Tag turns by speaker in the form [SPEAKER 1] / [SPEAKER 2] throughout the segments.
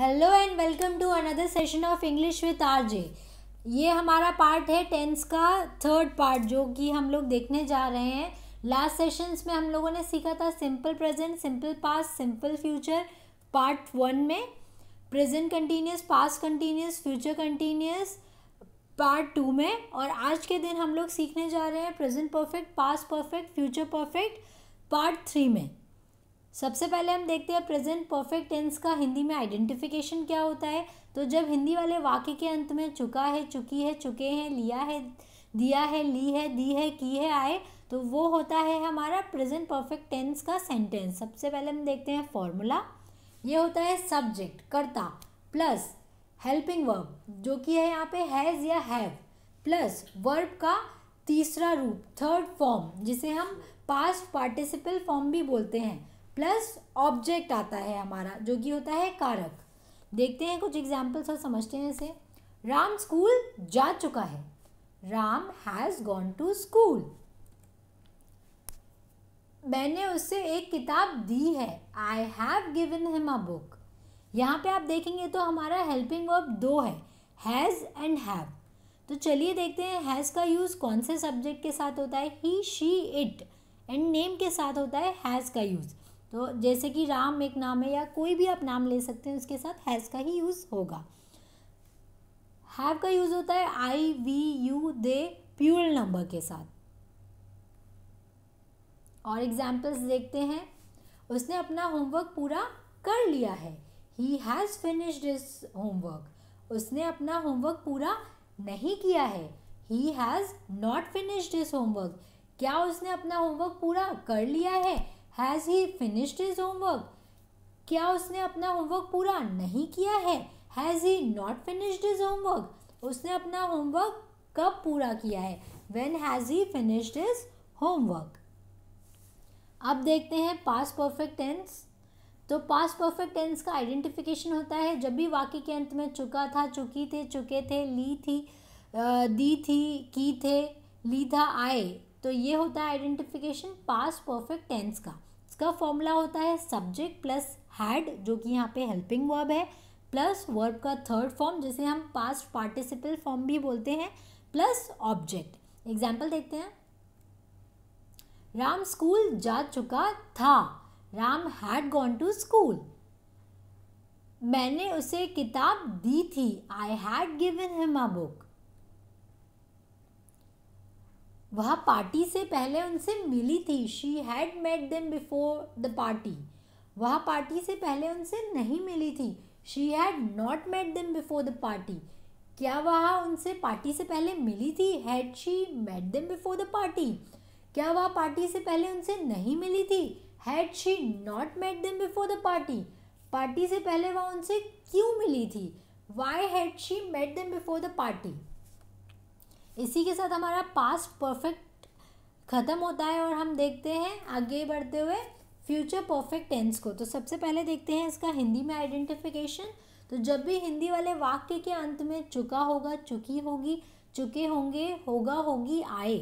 [SPEAKER 1] hello and welcome to another session of English with R J ये हमारा part है tense का third part जो कि हम लोग देखने जा रहे हैं लास्ट सेशंस में हम लोगों ने सीखा था simple present simple past simple future part one में present continuous past continuous future continuous part two में और आज के दिन हम लोग सीखने जा रहे हैं present perfect past perfect future perfect part three में सबसे पहले हम देखते हैं प्रेजेंट परफेक्ट टेंस का हिंदी में आइडेंटिफिकेशन क्या होता है तो जब हिंदी वाले वाक्य के अंत में चुका है चुकी है चुके हैं लिया है दिया है ली है दी है की है आए तो वो होता है हमारा प्रेजेंट परफेक्ट टेंस का सेंटेंस सबसे पहले हम देखते हैं फॉर्मूला ये होता है सब्जेक्ट कर्ता प्लस हेल्पिंग वर्ब जो कि है यहाँ पे हैज़ या हैव प्लस वर्ब का तीसरा रूप थर्ड फॉर्म जिसे हम पास्ट पार्टिसिपल फॉर्म भी बोलते हैं प्लस ऑब्जेक्ट आता है हमारा जो कि होता है कारक देखते हैं कुछ एग्जाम्पल्स और समझते हैं इसे राम स्कूल जा चुका है Ram has gone to school मैंने उससे एक किताब दी है I have given him a book यहाँ पे आप देखेंगे तो हमारा हेल्पिंग वर्ब दो है हैज़ एंड हैव तो चलिए देखते हैं हैज़ का यूज़ कौन से सब्जेक्ट के साथ होता है he she it and name के साथ होता है हैज़ का यूज़ तो जैसे कि राम एक नाम है या कोई भी आप नाम ले सकते हैं उसके साथ हैज़ का ही यूज़ होगा हैव का यूज़ होता है I we you they pure number के साथ और एग्जाम्पल्स देखते हैं उसने अपना होमवर्क पूरा कर लिया है he has finished his homework उसने अपना होमवर्क पूरा नहीं किया है he has not finished his homework क्या उसने अपना होमवर्क पूरा कर लिया है has he finished his homework क्या उसने अपना होमवर्क पूरा नहीं किया है has he not finished his homework उसने अपना होमवर्क कब पूरा किया है when has he finished his homework अब देखते हैं पास परफेक्ट टेंस तो पास परफेक्ट टेंस का आइडेंटिफिकेशन होता है जब भी वाक्य के अंत में चुका था चुकी थे चुके थे ली थी दी थी की थे ली था आए तो ये होता है आइडेंटिफिकेशन पास परफेक्ट टेंस का इसका फॉर्मूला होता है सब्जेक्ट प्लस हैड जो कि यहाँ पे हेल्पिंग वर्ब है प्लस वर्ब का थर्ड फॉर्म जिसे हम पास्ट पार्टिसिपल फॉर्म भी बोलते हैं प्लस ऑब्जेक्ट एग्जाम्पल देखते हैं राम स्कूल जा चुका था Ram had gone to school मैंने उसे किताब दी थी I had given him a book वह पार्टी से पहले उनसे मिली थी she had met them before the party वह पार्टी से पहले उनसे नहीं मिली थी she had not met them before the party क्या वह उनसे पार्टी से पहले मिली थी had she met them before the party क्या वह पार्टी से पहले उनसे नहीं मिली थी had she not met them before the party party से पहले वह उनसे क्यों मिली थी why had she met them before the party इसी के साथ हमारा पास्ट परफेक्ट ख़त्म होता है और हम देखते हैं आगे बढ़ते हुए फ्यूचर परफेक्ट टेंस को तो सबसे पहले देखते हैं इसका हिंदी में आइडेंटिफिकेशन तो जब भी हिंदी वाले वाक्य के अंत में चुका होगा चुकी होगी चुके होंगे होगा होगी आए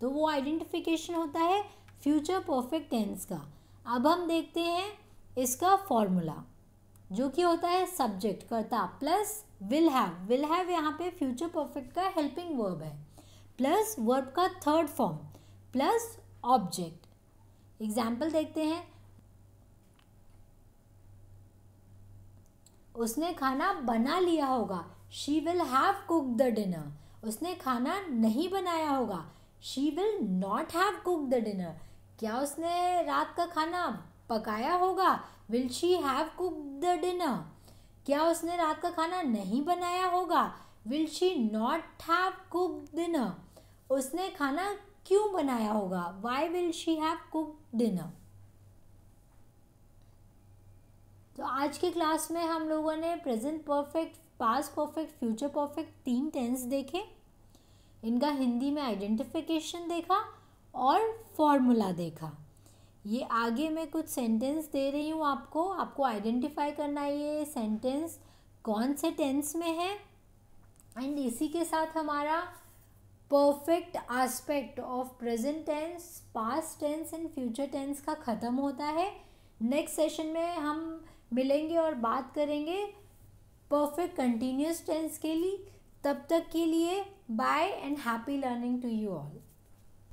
[SPEAKER 1] तो वो आइडेंटिफिकेशन होता है फ्यूचर परफेक्ट टेंस का अब हम देखते हैं इसका फॉर्मूला जो कि होता है सब्जेक्ट करता plus will have will have यहाँ पे फ्यूचर परफेक्ट का हेल्पिंग वर्ब है प्लस वर्ब का third form plus object example देखते हैं उसने खाना बना लिया होगा she will have cook the dinner उसने खाना नहीं बनाया होगा she will not have cook the dinner क्या उसने रात का खाना पकाया होगा will she have cook the dinner क्या उसने रात का खाना नहीं बनाया होगा will she not have cook dinner उसने खाना क्यों बनाया होगा why will she have cook dinner तो आज के क्लास में हम लोगों ने present perfect past perfect future perfect तीन टेंस देखे इनका हिंदी में आइडेंटिफिकेशन देखा और फॉर्मूला देखा ये आगे मैं कुछ सेंटेंस दे रही हूँ आपको आपको आइडेंटिफाई करना है ये सेंटेंस कौन से टेंस में है एंड इसी के साथ हमारा perfect aspect of present tense past tense and future tense का ख़त्म होता है नेक्स्ट सेशन में हम मिलेंगे और बात करेंगे परफेक्ट कंटिन्यूस टेंस के लिए तब तक के लिए bye and happy learning to you all